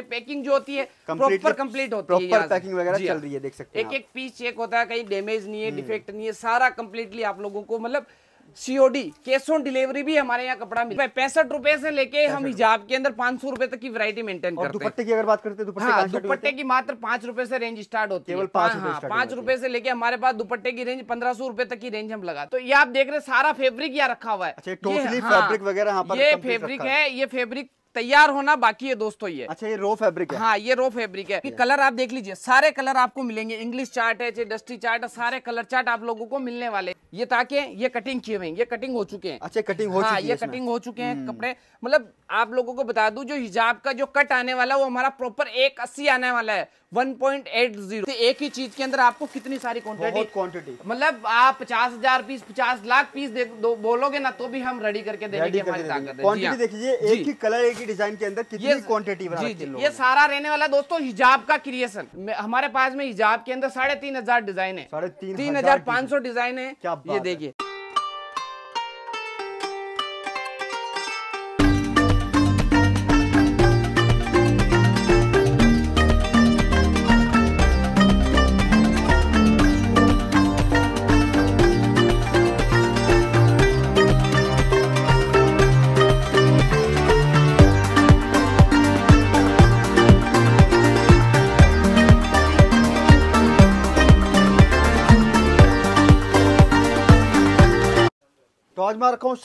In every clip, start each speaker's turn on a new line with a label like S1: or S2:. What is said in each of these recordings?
S1: सकते हैं पैकिंग जो होती है प्रॉपर कंप्लीट होती है पैकिंग वगैरह चल हाँ। रही
S2: है देख सकते हैं एक एक
S1: पीस चेक होता है कहीं डैमेज नहीं है डिफेक्ट हम्म। नहीं है सारा कंप्लीटली आप लोगों को मतलब सीओडी कैश ऑन डिलीवरी भी हमारे यहाँ कपड़ा मिलता है पैंसठ रुपए से लेके हम हिजाब के अंदर पांच सौ रुपए तक की वैरायटी मेंटेन करते हैं दुपट्टे की अगर बात करते हैं दुपट्टे हाँ, दुपट्टे की मात्र पांच रुपए से रेंज स्टार्ट होती है पांच हाँ, हाँ रुपए से लेके हमारे पास दुपट्टे की रेंज पंद्रह सौ रुपए तक की रेंज हम लगा तो ये आप देख रहे सारा फेब्रिक यहाँ रखा हुआ है अच्छा, ये फेब्रिक हाँ, है ये फेब्रिक तैयार होना बाकी है दोस्तों ये अच्छा ये रो फैब्रिक है हाँ ये रो फैब्रिक है कलर आप देख लीजिए सारे कलर आपको मिलेंगे इंग्लिश चार्ट है डस्टी चार्ट है सारे कलर चार्ट आप लोगों को मिलने वाले ये ताकि ये कटिंग किए हुए ये कटिंग हो चुके हैं अच्छा कटिंग हो हाँ, ये कटिंग हो चुके हैं हम्म। कपड़े मतलब आप लोगों को बता दू जो हिजाब का जो कट आने वाला है वो हमारा प्रॉपर एक अस्सी आने वाला है 1.80 तो एक ही चीज के अंदर आपको कितनी सारी क्वांटिटी क्वांटिटी मतलब आप पचास हजार पीस पचास लाख पीस बोलोगे ना तो भी हम रेडी करके देंगे हमारी ताकत क्वांटिटी हाँ। देखिए
S2: एक ही कलर एक ही वाली डिजाइन के अंदर कितनी क्वांटिटी जी जी ये
S1: सारा रहने वाला दोस्तों हिजाब का क्रिएशन हमारे पास में हिजाब के अंदर साढ़े तीन हजार डिजाइन है साढ़े तीन हजार पाँच सौ डिजाइन है ये देखिए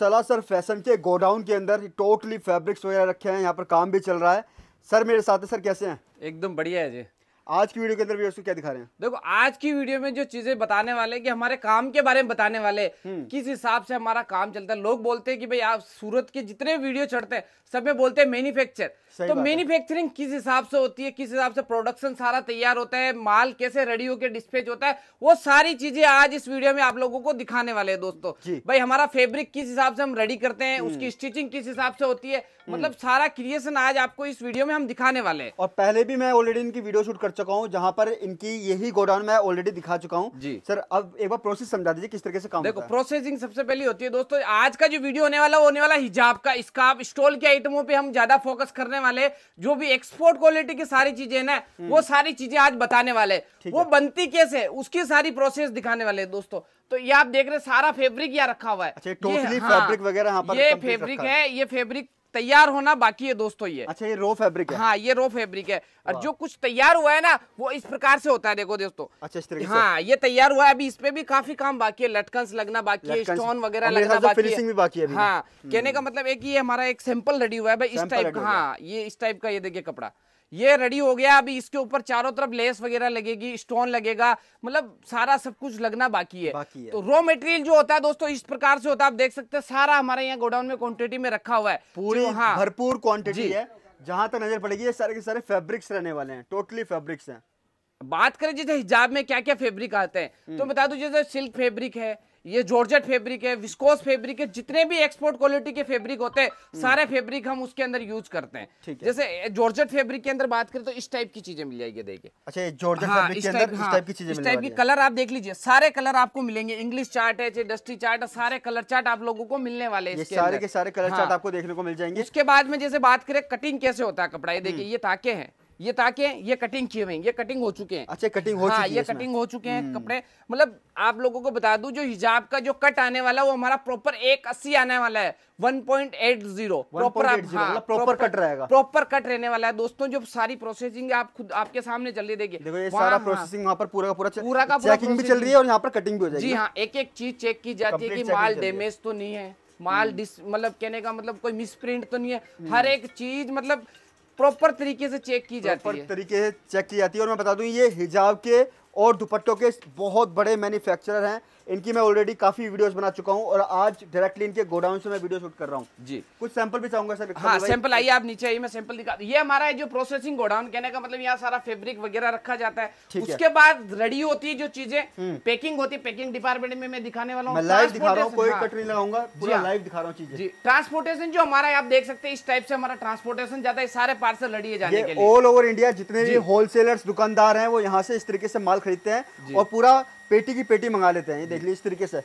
S2: सलासर फैशन के गोडाउन के अंदर टोटली फैब्रिक्स वगैरह रखे हैं यहाँ पर काम भी चल रहा है सर मेरे साथ है सर कैसे हैं
S1: एकदम बढ़िया है जी
S2: आज की वीडियो के अंदर व्यवस्था क्या दिखा रहे हैं
S1: देखो आज की वीडियो में जो चीजें बताने वाले कि हमारे काम के बारे में बताने वाले हम्म। किस हिसाब से हमारा काम चलता है लोग बोलते हैं कि भाई आप सूरत के जितने वीडियो चढ़ते हैं सब में बोलते हैं मैन्युफैक्चर तो मैन्युफैक्चरिंग किस हिसाब से होती है किस हिसाब से प्रोडक्शन सारा तैयार होता है माल कैसे रेडी होकर डिस्पेच होता है वो सारी चीजें आज इस वीडियो में आप लोगों को दिखाने वाले हैं दोस्तों भाई हमारा फेब्रिक किस हिसाब से हम रेडी करते हैं उसकी स्टिचिंग हम्म। किस हिसाब से होती है हम्म। मतलब सारा क्रिएशन आज आपको इस वीडियो में हम दिखाने वाले हैं
S2: और पहले भी मैं ऑलरेडी इनकी वीडियो शूट कर कर चुका हूँ जहाँ पर इनकी यही गोडाउन मैं ऑलरेडी दिखा चुका हूँ
S1: जी सर अब एक बार प्रोसेस समझा दीजिए किस तरीके से काम देखो प्रोसेसिंग सबसे पहली होती है दोस्तों आज का जो वीडियो होने वाला होने वाला हिजाब का स्काफ स्टॉल के आइटमों पे हम ज्यादा फोकस करने वाले जो भी एक्सपोर्ट क्वालिटी की सारी चीजें ना हम्म। वो सारी चीजें आज बताने वाले वो बनती कैसे उसकी सारी प्रोसेस दिखाने वाले दोस्तों तो ये आप देख रहे सारा फेब्रिक यहाँ रखा हुआ है अच्छा, टोटली फैब्रिक हाँ, वगैरह पर ये फैब्रिक है ये फैब्रिक तैयार होना बाकी है दोस्तों ये अच्छा ये रो फैब्रिक है हाँ ये रो फैब्रिक है और जो कुछ तैयार हुआ है ना वो इस प्रकार से होता है देखो दोस्तों अच्छा इस तरीके हाँ ये तैयार हुआ है अभी इसमें भी काफी काम बाकी है लटकंस लगना बाकी है स्टोन वगैरह लगना बाकी है भी बाकी है हाँ हम्म। कहने का मतलब एक ये हमारा एक सैंपल रेडी हुआ है इस टाइप का हाँ ये इस टाइप का ये देखिए कपड़ा ये रेडी हो गया अभी इसके ऊपर चारों तरफ लेस वगैरह लगेगी स्टोन लगेगा मतलब सारा सब कुछ लगना बाकी है, बाकी है। तो रॉ मटेरियल जो होता है दोस्तों इस प्रकार से होता है आप देख सकते हैं सारा हमारे यहाँ गोडाउन में क्वांटिटी में रखा हुआ है पूरी हाँ भरपूर
S2: क्वांटिटी है
S1: जहां तक नजर पड़ेगी ये सारे के सारे फेब्रिक्स रहने वाले हैं टोटली फेब्रिक्स है बात करें जैसे हिजाब में क्या क्या फैब्रिक आते हैं हम्म। तो बता दो जैसे सिल्क फैब्रिक है ये जॉर्जेट फैब्रिक है विस्कोस फैब्रिक है जितने भी एक्सपोर्ट क्वालिटी के फैब्रिक होते हैं हम्म। सारे फैब्रिक हम उसके अंदर यूज करते हैं जैसे जॉर्जेट फैब्रिक के अंदर बात करें तो इस टाइप की चीजें मिल जाएगी देखिए अच्छा जॉर्जेट हाँ, फैब्रिक के अंदर हाँ, इस टाइप की चीजें इस टाइप की कलर आप देख लीजिए सारे कलर आपको मिलेंगे इंग्लिश चार्ट है डस्टी चार्ट है सारे कलर चार्ट आप लोगों को मिलने वाले सारे के सारे कलर चार्ट हाँ। आपको देखने को मिल जाएंगे उसके बाद में जैसे बात करें कटिंग कैसे होता है कपड़ा ये देखिए हम्म। ये ताके हैं ये ताकि ये कटिंग किए हुए ये कटिंग हो चुके हैं अच्छा कटिंग हो हाँ, ये कटिंग हो चुके हैं हम्म। कपड़े मतलब आप लोगों को बता दूं जो हिजाब का जो कट आने वाला वो हमारा प्रॉपर एक अस्सी आने वाला है 1.80 एट जीरो प्रॉपर कट रहेगा प्रॉपर कट रहने वाला है दोस्तों जो सारी प्रोसेसिंग आप खुद आपके सामने जल्दी देखिए सारा प्रोसेसिंग हाँ। वहाँ पर पूरा का पूरा पूरा का चेकिंग भी चल रही है और
S2: यहाँ पर कटिंग भी हो जाएगी जी हाँ
S1: एक एक चीज चेक की जाती है की माल डेमेज तो नहीं है माल डिस हम्म। मतलब कहने का मतलब कोई मिसप्रिंट तो नहीं है हम्म। हर एक चीज मतलब प्रॉपर तरीके से चेक की जाती है
S2: तरीके से चेक की जाती है और मैं बता दूं ये हिजाब के और दुपट्टों के बहुत बड़े मैन्युफैक्चरर हैं इनकी मैं ऑलरेडी काफी वीडियोस बना चुका हूँ और आज डायरेक्टली इनके गोडाउन से मैं वीडियो शूट
S1: कर रहा हूँ जी
S2: कुछ सैंपल भी चाहूंगा सर हाँ सैंपल
S1: आइए आप नीचे आइए मैं सैंपल दिखा ये हमारा है जो प्रोसेसिंग गोडाउन कहने का मतलब यहाँ सारा फेब्रिक वगैरह रखा जाता है उसके बाद रेडी होती है जो चीजें पैकिंग हम्म। होती है पैकिंग डिपार्टमेंट में मैं दिखाने वाला हूँ लाइव दिखा रहा हूँ कोई कट नहीं
S2: लगाऊंगा लाइव हाँ। हाँ। दिखा रहा हूँ चीजें
S1: ट्रांसपोर्टेशन जो हमारा आप देख सकते हैं इस टाइप से हमारा ट्रांसपोर्टेशन जाता है सारे पार्सल रेडी है ऑल
S2: ओवर इंडिया जितने भी होलसेलर दुकानदार है वो यहाँ से इस तरीके से माल खरीदते हैं और पूरा पेटी की पेटी मंगा लेते हैं ये देख लीजिए इस तरीके से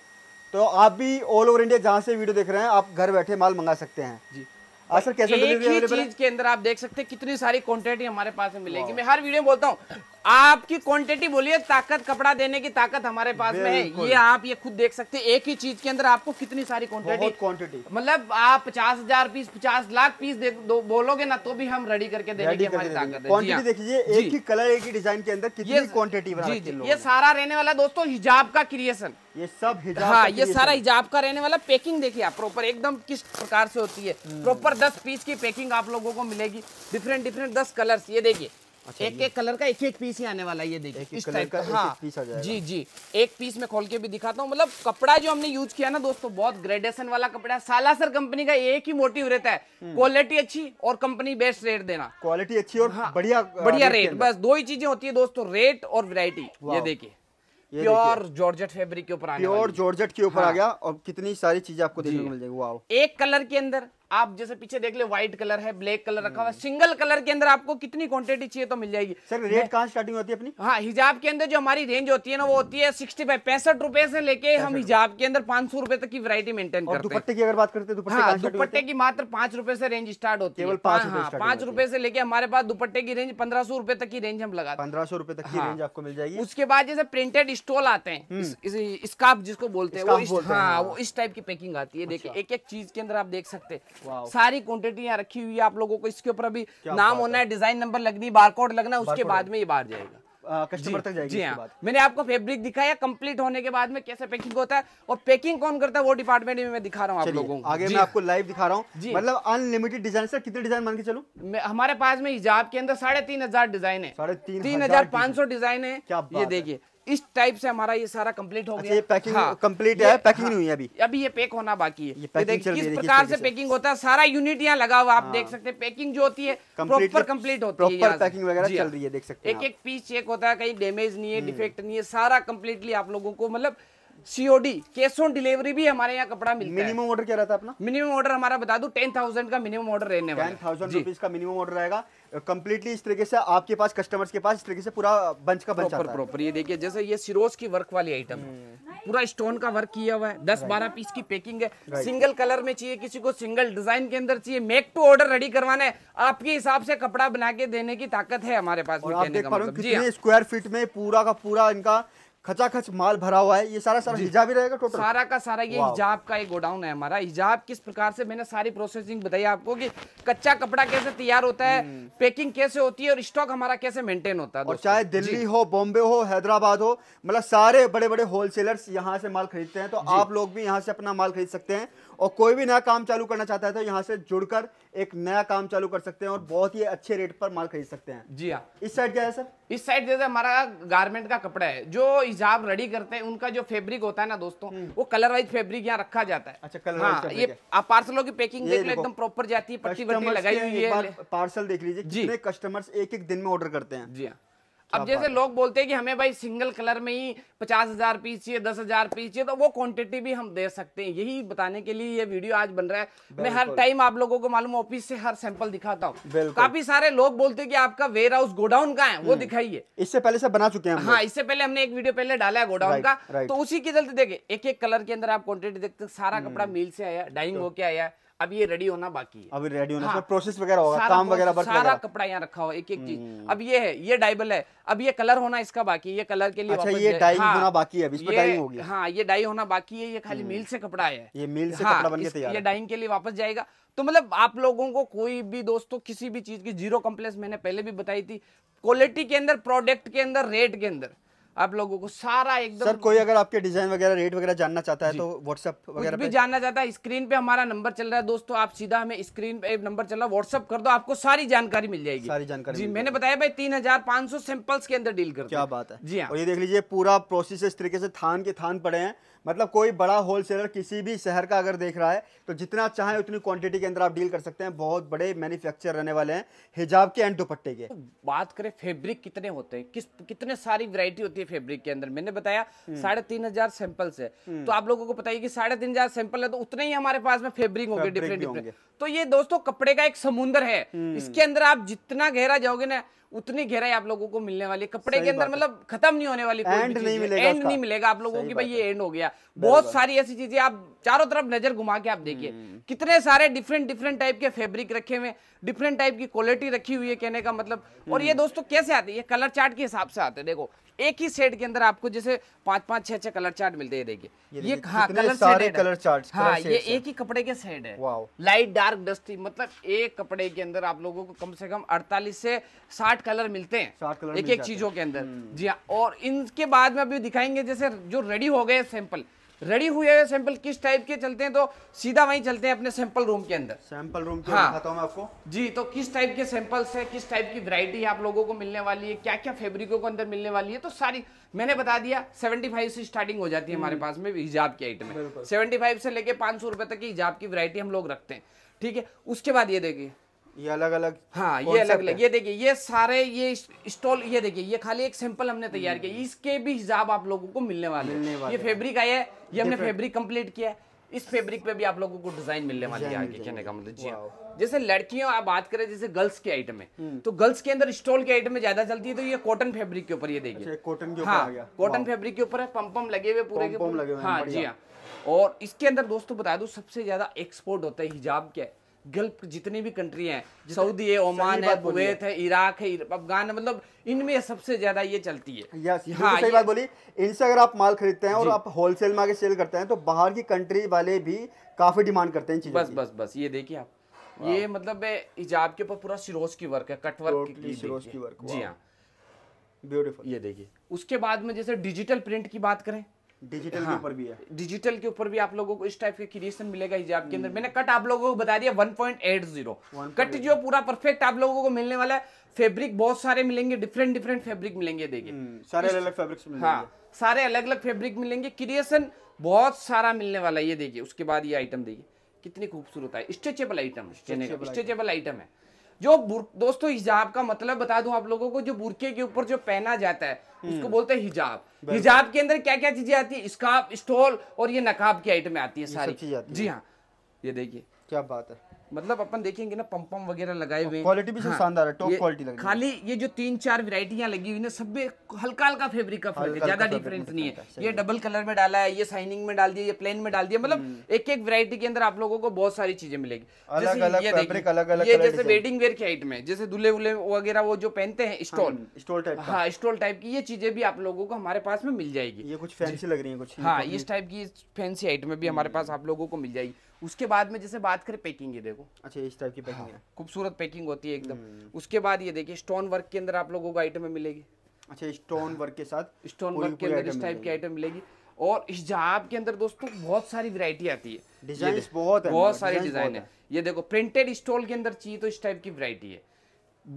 S2: तो आप भी ऑल ओवर इंडिया जहाँ से वीडियो देख रहे हैं आप घर बैठे माल मंगा सकते हैं जी सर कैसे एक ही चीज
S1: के अंदर आप देख सकते हैं कितनी सारी क्वांटिटी हमारे पास में मिलेगी मैं हर वीडियो में बोलता हूँ आपकी क्वांटिटी बोलिए ताकत कपड़ा देने की ताकत हमारे पास में है ये आप ये खुद देख सकते हैं एक ही चीज के अंदर आपको कितनी सारी क्वांटिटी क्वांटिटी मतलब आप पचास हजार पीस पचास लाख पीस दो बोलोगे ना तो भी हम रेडी करके देंगे हमारी ताकत है क्वांटिटी हाँ। देखिए
S2: एक ही कलर एक ही डिजाइन के अंदर कितनी क्वांटिटी ये
S1: सारा रहने वाला दोस्तों हिजाब का क्रिएशन ये सब हिजाब हाँ ये सारा हिजाब का रहने वाला पैकिंग देखिए आप प्रॉपर एकदम किस प्रकार से होती है प्रॉपर हम्म। दस पीस की पैकिंग आप लोगों को मिलेगी डिफरेंट डिफरेंट दस कलर्स ये देखिए अच्छा, एक एक कलर का एक एक पीस ही आने वाला है ये देखिए इस टाइप का हाँ पीस आ जी जी एक पीस में खोल के भी दिखाता हूँ मतलब कपड़ा जो हमने यूज किया ना दोस्तों बहुत ग्रेडेशन वाला कपड़ा है सालासर कंपनी का एक ही मोटिव रहता है क्वालिटी हम्म। अच्छी और कंपनी बेस्ट रेट देना क्वालिटी अच्छी और हाँ, बढ़िया बढ़िया uh, रेट बस दो ही चीजें होती है दोस्तों रेट और वेरायटी ये देखिए प्योर जॉर्जेट फैब्रिक के ऊपर प्योर जॉर्जेट
S2: के ऊपर आ हाँ। गया और कितनी सारी चीजें आपको देखने को मिल जाएगी वाओ
S1: एक कलर के अंदर आप जैसे पीछे देख ले व्हाइट कलर है ब्लैक कलर रखा हुआ है सिंगल हम्म। कलर के अंदर आपको कितनी क्वांटिटी चाहिए तो मिल जाएगी सर रेट कहाँ स्टार्टिंग होती है अपनी हाँ हिजाब के अंदर जो हमारी रेंज होती है ना वो होती है सिक्सटी फाइव पैंसठ रुपए से लेके हम हिजाब के अंदर पांच सौ रुपए तक की वरायटी मेंटेन करते दुपट्टे की अगर बात करते हैं दुपट्टे हाँ, की मात्र पांच रुपए से रेंज स्टार्ट होती है पांच हाँ, हाँ, रुपए से लेके हमारे पास दुपट्टे की रेंज पंद्रह सौ रुपए तक की रेंज हम लगाते पंद्रह सौ रुपए तक की रेंज आपको मिल जाएगी उसके बाद जैसे प्रिंटेड स्टॉल आते हैं हम्म। स्कार्फ जिसको बोलते हैं वो इस टाइप की पैकिंग आती है देखिए अच्छा। एक एक चीज के अंदर आप देख सकते हैं सारी क्वान्टिटी यहाँ रखी हुई है आप लोगों को इसके ऊपर अभी नाम होना है डिजाइन नंबर लगनी कोड लगना उसके बाद में ये बाहर जाएगा कस्टमर तक जाएगी जी हाँ मैंने आपको फैब्रिक दिखाया कंप्लीट होने के बाद में कैसे पैकिंग होता है और पैकिंग कौन करता है वो डिपार्टमेंट में मैं दिखा रहा हूँ आप लोगों को आगे मैं हाँ। आपको लाइव दिखा रहा हूँ मतलब अनलिमिटेड डिजाइन सर कितने डिजाइन मान के चलू हमारे पास में हिजाब के अंदर साढ़े तीन हजार डिजाइन है साढ़े तीन हजार पाँच सौ डिजाइन है ये देखिए इस टाइप से हमारा ये सारा कंप्लीट हो अच्छा, गया अच्छा पैकिंग हाँ,
S2: कंप्लीट है पैकिंग नहीं हुई अभी
S1: अभी ये पैक होना बाकी है ये देखिए किस प्रकार से पैकिंग होता है सारा यूनिट यहाँ लगा हुआ आप हाँ। देख सकते हैं पैकिंग जो होती है प्रॉपर कंप्लीट होती है प्रॉपर पैकिंग वगैरह चल हाँ। रही है देख सकते हैं एक एक पीस चेक होता है कहीं डेमेज नहीं है डिफेक्ट हम्म। नहीं है सारा कम्प्लीटली आप लोगों को मतलब सीओडी कैश ऑन डिलीवरी भी हमारे यहाँ कपड़ा मिलता है मिनिमम ऑर्डर क्या रहता है अपना मिनिमम ऑर्डर हमारा बता दू टेन थाउजेंड का मिनिमम ऑर्डर रहने वाला टेन थाउजेंड रुपीज का मिनिमम ऑर्डर रहेगा कंप्लीटली इस
S2: तरीके से आपके पास कस्टमर्स के पास इस तरीके से पूरा बंच का बंच प्रॉपर प्रॉपर
S1: ये देखिए जैसे ये सिरोज की वर्क वाली आइटम है हम्म। पूरा स्टोन का वर्क किया हुआ है दस बारह पीस की पैकिंग है सिंगल कलर में चाहिए किसी को सिंगल डिजाइन के अंदर चाहिए मेक टू ऑर्डर रेडी करवाना है आपके हिसाब से कपड़ा बना के देने की ताकत है हमारे पास स्क्वायर
S2: फीट मतलब। हाँ। में पूरा का पूरा इनका खचाखच माल भरा हुआ है ये सारा सारा हिजाब ही रहेगा
S1: टोटल सारा का सारा ये हिजाब का एक गोडाउन है हमारा हिजाब किस प्रकार से मैंने सारी प्रोसेसिंग बताई आपको कि कच्चा कपड़ा कैसे तैयार होता है पैकिंग hmm. कैसे होती है और स्टॉक हमारा कैसे मेंटेन होता है और चाहे दिल्ली
S2: हो बॉम्बे हो हैदराबाद हो मतलब सारे बड़े बड़े होलसेलर्स यहाँ से माल खरीदते हैं तो आप लोग भी यहाँ से अपना माल खरीद सकते हैं और कोई भी नया काम चालू करना चाहता है तो यहाँ से जुड़कर एक नया काम चालू कर सकते हैं और बहुत ही अच्छे रेट पर माल खरीद सकते हैं जी
S1: हाँ इस साइड क्या है सर इस साइड जैसे हमारा गारमेंट का कपड़ा है जो हिजाब रेडी करते हैं उनका जो फेब्रिक होता है ना दोस्तों हम्म। वो कलर वाइज फेब्रिक यहाँ रखा जाता है अच्छा कलर हाँ, ये आप पार्सलों की पैकिंग देख लो एकदम प्रॉपर जाती है पट्टी लगाई हुई है
S2: पार्सल देख लीजिए जी कस्टमर्स एक एक दिन में ऑर्डर करते हैं जी हाँ
S1: अब जैसे लोग बोलते हैं कि हमें भाई सिंगल कलर में ही पचास हजार पीस चाहिए दस हजार पीस चाहिए तो वो क्वांटिटी भी हम दे सकते हैं यही बताने के लिए ये वीडियो आज बन रहा है मैं हर टाइम आप लोगों को मालूम ऑफिस से हर सैंपल दिखाता हूँ काफी सारे लोग बोलते हैं कि आपका वेयर हाउस गोडाउन का है वो हम्म। दिखाइए इससे पहले से बना चुके हैं हाँ इससे पहले हमने एक वीडियो पहले डाला है गोडाउन का तो उसी के चलते देखे एक एक कलर के अंदर आप क्वांटिटी देखते सारा हम्म। कपड़ा मिल से आया डाइंग तो होके आया है अब ये रेडी होना बाकी है
S2: अभी रेडी होना हाँ, प्रोसेस वगैरह होगा काम वगैरह सारा
S1: कपड़ा यहाँ रखा हो एक एक चीज हम्म। अब ये है ये डाइबल है अब ये कलर होना इसका बाकी ये कलर के लिए अच्छा ये डाई हाँ, होना
S2: बाकी है ये, हो होगी हाँ
S1: ये डाई होना बाकी है ये खाली मिल हम्म। से कपड़ा है ये
S2: मिल से हाँ, कपड़ा बन गया ये
S1: डाइंग के लिए वापस जाएगा तो मतलब आप लोगों को कोई भी दोस्तों किसी भी चीज की जीरो कम्प्लेक्स मैंने पहले भी बताई थी क्वालिटी के अंदर प्रोडक्ट के अंदर रेट के अंदर आप लोगों को सारा एकदम सर कोई
S2: अगर आपके डिजाइन वगैरह रेट वगैरह जानना चाहता है तो व्हाट्सअप वगैरह भी
S1: जानना चाहता है स्क्रीन पे हमारा नंबर चल रहा है दोस्तों आप सीधा हमें स्क्रीन पे नंबर चल रहा है व्हाट्सअप कर दो आपको सारी जानकारी मिल जाएगी सारी जानकारी जी मैंने बताया भाई तीन हजार पाँच सौ सैंपल्स के अंदर डील कर क्या बात है
S2: जी हाँ ये देख लीजिए पूरा प्रोसेस इस तरीके से थान के थान पड़े हैं मतलब कोई बड़ा होलसेलर किसी भी शहर का अगर देख रहा है तो जितना चाहे उतनी क्वांटिटी के अंदर आप डील कर सकते हैं बहुत बड़े मैन्युफैक्चर रहने वाले हैं हिजाब के एंड दुपट्टे के
S1: बात करें फैब्रिक कितने होते हैं किस कितने सारी वैरायटी होती है फैब्रिक के अंदर मैंने बताया हम्म। साढ़े तीन हजार सैंपल्स है हम्म। तो आप लोगों को बताइए कि साढ़े तीन हजार सैंपल है तो उतने ही हमारे पास में फेब्रिक होंगे डिफरेंट डिफरेंट तो ये दोस्तों कपड़े का एक समुन्द्र है हम्म। इसके अंदर आप जितना गहरा जाओगे ना उतनी गहराई आप लोगों को मिलने वाली कपड़े के अंदर मतलब खत्म नहीं होने वाली एंड नहीं मिलेगा एंड नहीं मिलेगा आप लोगों की भाई ये एंड हो गया बहुत सारी ऐसी चीजें आप चारों तरफ नजर घुमा के आप देखिए हम्म। कितने सारे डिफरेंट डिफरेंट टाइप के फैब्रिक रखे हुए डिफरेंट टाइप की क्वालिटी रखी हुई है कहने का मतलब और ये हम्म। दोस्तों कैसे आते हैं ये कलर चार्ट के हिसाब से आते हैं देखो एक ही सेट के अंदर आपको जैसे पांच पांच छह छह कलर चार्ट मिलते हैं देखिए ये, हाँ, कलर सारे कलर
S2: चार्ट हाँ ये एक
S1: ही कपड़े के सेट है लाइट डार्क डस्टी मतलब एक कपड़े के अंदर आप लोगों को कम से कम अड़तालीस से साठ कलर मिलते हैं एक एक चीजों के अंदर हम्म। जी हाँ और इनके बाद में अभी दिखाएंगे जैसे जो रेडी हो गए सैंपल रेडी हुए हैं सैंपल किस टाइप के चलते हैं तो सीधा वहीं चलते हैं अपने सैंपल रूम के अंदर सैंपल रूम के हाँ मैं आपको जी तो किस टाइप के सैंपल्स है किस टाइप की वैरायटी आप लोगों को मिलने वाली है क्या क्या फैब्रिकों को अंदर मिलने वाली है तो सारी मैंने बता दिया सेवेंटी फाइव से स्टार्टिंग हो जाती है हमारे हम्म। पास में हिजाब की आइटम सेवेंटी फाइव से लेके रुपए तक की हिजाब की वरायटी हम लोग रखते हैं ठीक है उसके बाद ये देखिए ये अलग अलग हाँ ये अलग अलग ये देखिए ये सारे ये स्टॉल ये देखिए ये खाली एक सैंपल हमने तैयार किया हम्म। इसके भी हिसाब आप लोगों को मिलने वाले हैं ये फैब्रिक आया है ये हमने फैब्रिक कंप्लीट किया है इस फैब्रिक पे भी आप लोगों को डिजाइन मिलने वाली है आगे कहने का मतलब जी हाँ। जैसे लड़कियों आप बात करें जैसे गर्ल्स के आइटम में हम्म। तो गर्ल्स के अंदर स्टॉल के आइटम में ज्यादा चलती है तो ये कॉटन फैब्रिक के ऊपर ये देखिए कॉटन अच्छा, के हाँ, कॉटन फैब्रिक के ऊपर है पंपम लगे हुए पूरे के हाँ जी हाँ और इसके अंदर दोस्तों बता दो सबसे ज्यादा एक्सपोर्ट होता है हिजाब के गल्फ जितनी भी कंट्री हैं सऊदी है ओमान है कुवैत है इराक है अफगान है मतलब इनमें सबसे ज्यादा ये चलती है यस हाँ, सही बात बोली
S2: इनसे अगर आप माल खरीदते हैं और आप होलसेल में आगे सेल करते हैं तो बाहर की कंट्री वाले भी काफी डिमांड करते हैं बस
S1: बस बस ये देखिए आप ये मतलब हिजाब के ऊपर पूरा सिरोज की वर्क है कट वर्क की सिरोज की वर्क जी हाँ
S2: ब्यूटीफुल ये देखिए
S1: उसके बाद में जैसे डिजिटल प्रिंट की बात करें डिजिटल हाँ, के ऊपर भी है डिजिटल के ऊपर भी आप लोगों को इस टाइप के क्रिएशन मिलेगा हिजाब के अंदर hmm. मैंने कट आप लोगों को बता दिया 1.80 कट जो पूरा परफेक्ट आप लोगों को मिलने वाला है फैब्रिक बहुत सारे मिलेंगे डिफरेंट डिफरेंट फैब्रिक मिलेंगे देखिए hmm, सारे अलग अलग फैब्रिक्स मिलेंगे हाँ सारे अलग अलग फैब्रिक मिलेंगे क्रिएशन बहुत सारा मिलने वाला है ये देखिए उसके बाद ये आइटम देखिए कितनी खूबसूरत है स्ट्रेचेबल आइटम स्ट्रेचेबल आइटम है जो दोस्तों हिजाब का मतलब बता दूं आप लोगों को जो बुरके के ऊपर जो पहना जाता है हम्म। उसको बोलते हैं हिजाब हिजाब के अंदर क्या क्या चीजें आती है स्काफ स्टोल और ये नकाब की आइटमें आती है सारी जी हाँ ये देखिए
S2: क्या बात है
S1: मतलब अपन देखेंगे ना पंपम वगैरह लगाए हुए क्वालिटी भी हाँ। शानदार है टॉप क्वालिटी लग खाली ये जो तीन चार वेराइटियां लगी हुई ना सब में हल्का हल्का फैब्रिक का फर्क है ज्यादा डिफरेंस नहीं है ये डबल कलर में डाला है ये साइनिंग में डाल दिया ये प्लेन में डाल दिया मतलब एक एक वेरायटी के अंदर आप लोगों को बहुत सारी चीजें मिलेगी ये जैसे वेडिंग वेयर के आइटम है जैसे दूल्हे वुल्हे वगैरह वो जो पहनते हैं स्टॉल स्टॉल टाइप हाँ स्टॉल टाइप हाँ, की ये चीजें भी आप लोगों को हमारे पास में मिल जाएगी ये कुछ फैंसी लग रही है कुछ हाँ इस टाइप की फैंसी आइटम भी हमारे हम्म। पास आप लोगों को मिल जाएगी उसके बाद में जैसे बात करें पैकिंग ये देखो अच्छा इस टाइप की पैकिंग हाँ। है खूबसूरत पैकिंग होती है एकदम हम्म। उसके बाद ये देखिए स्टोन वर्क के अंदर आप लोगों को आइटम मिलेगी अच्छा स्टोन वर्क के साथ स्टोन वर्क के अंदर इस टाइप की आइटम मिलेगी और इस जहाब के अंदर दोस्तों बहुत सारी वैरायटी आती है डिजाइन बहुत बहुत सारी डिजाइन है ये देखो प्रिंटेड स्टॉल के अंदर चाहिए तो इस टाइप की वैरायटी है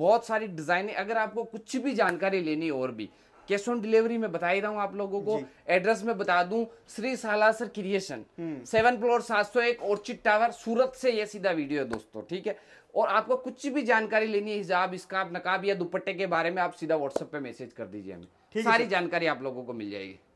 S1: बहुत सारी डिजाइन है अगर आपको कुछ भी जानकारी लेनी और भी कैश ऑन डिलीवरी में बता ही रहा हूँ आप लोगों को एड्रेस में बता दू Shri Salasar creation seven floor सात सौ एक ऑर्चिड टावर सूरत से यह सीधा वीडियो है दोस्तों ठीक है और आपको कुछ भी जानकारी लेनी है हिजाब इसका नकाब या दुपट्टे के बारे में आप सीधा व्हाट्सएप पे मैसेज कर दीजिए हमें सारी जानकारी आप लोगों को मिल जाएगी